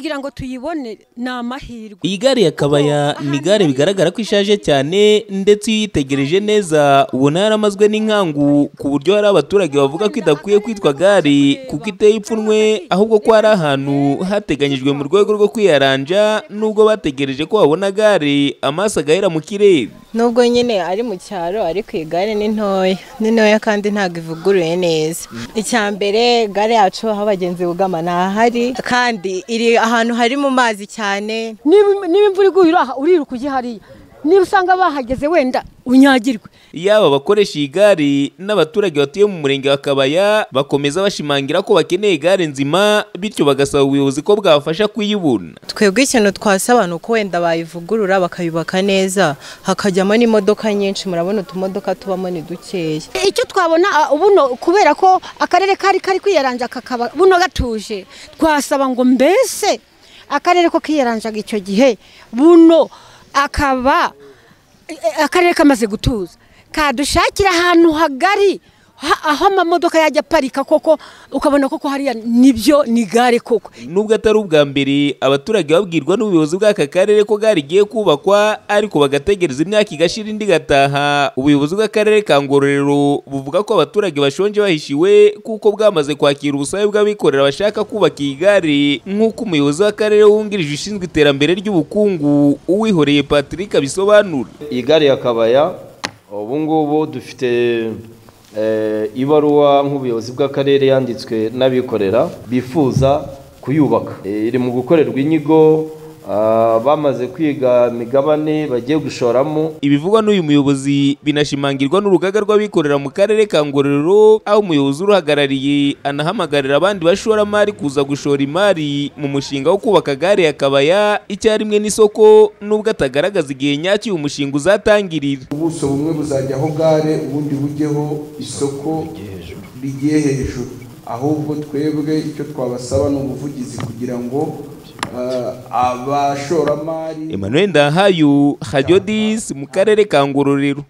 kugira ngo tuyibone ni amahirwe iyi gare ya kabaya ni gare bigaragara ko ishaje cyane ndetse iyo uyitegereje neza ubona yaramazwe n'inkangu ku buryo hari abaturage bavuga ko idakwiye kwitwa gare kuko iteye ipfunwe ahubwo ko hari ahantu hateganyijwe mu rwego rwo kwiyaranja nubwo bategereje ko babona gare amaso agahera mu kirere nubwo nyine ari mu cyaro ariko ku igare ni ntoya ni ntoya kandi ntabwo ivuguruye neza icya mbere gare yacu aho abagenzi bugama ntahari kandi iri ahantu hari mu mazi cyane niba imvura iguye uriruka ujya hariya niba usanga bahageze wenda unyagirwe yaba abakoresha iyi gare n'abaturage batuye mu murenge wa kabaya bakomeza bashimangira ko bakeneye gare nzima bityo bagasaba ubuyobozi ko bwabafasha kuyibona twebwe ikintu twasaba ni uko wenda bayivugurura bakayubaka neza hakajyamo n'imodoka nyinshi murabona utumodoka tubamo ni dukeya icyo twabona uh, ubuno kubera ko akarere kari kari kwiyaranja kakaba buno gatuje twasaba ngo mbese akarere ko kiyaranjaga icyo gihe buno akaba akarere kamaze gutuza kadushakira ahantu hagari aho amamodoka yajya aparika koko ukabona koko hariya nibyo ni gare koko nubwo atari ubwa mbere abaturage babwirwa n'ubuyobozi bw'aka karere ko gare igiye kubakwa ariko bagategereza imyaka igashira indi gataha ubuyobozi bw'akarere ka ngororero buvuga ko abaturage bashonje bahishiwe kuko bwamaze kwakira ubusabe bw'abikorera bashaka kubaka iyi gare nk'uko umuyobozi w'akarere wungirije ushinzwe iterambere ry'ubukungu uwihoreye patrick abisobanura iyi gare ya kabaya ubu ngubu dufite Eh, ibaruwa nk'ubuyobozi bw'akarere yanditswe n'abikorera bifuza kuyubaka eh, iri mu gukorerwa inyigo Ah, bamaze kwiga migabane bagiye gushoramo ibivugwa n'uyu muyobozi binashimangirwa n'urugaga rw'abikorera mu karere ka ngororero aho umuyobozi uruhagarariye anahamagarira abandi bashoramari kuza gushora imari mu mushinga wo kubaka gare ya kabaya icyarimwe n'isoko n'ubwo atagaragaza igihe nyacyo uyu mushinga uzatangirira ubuso bumwe buzajyaho gare ubundi bujyeho isoko rigiye hejuru ahubwo twebwe icyo twabasaba ni ubuvugizi kugira ngo uh, abashoramari emmanuel ndahayu hajyodisi mu karere ka ngororero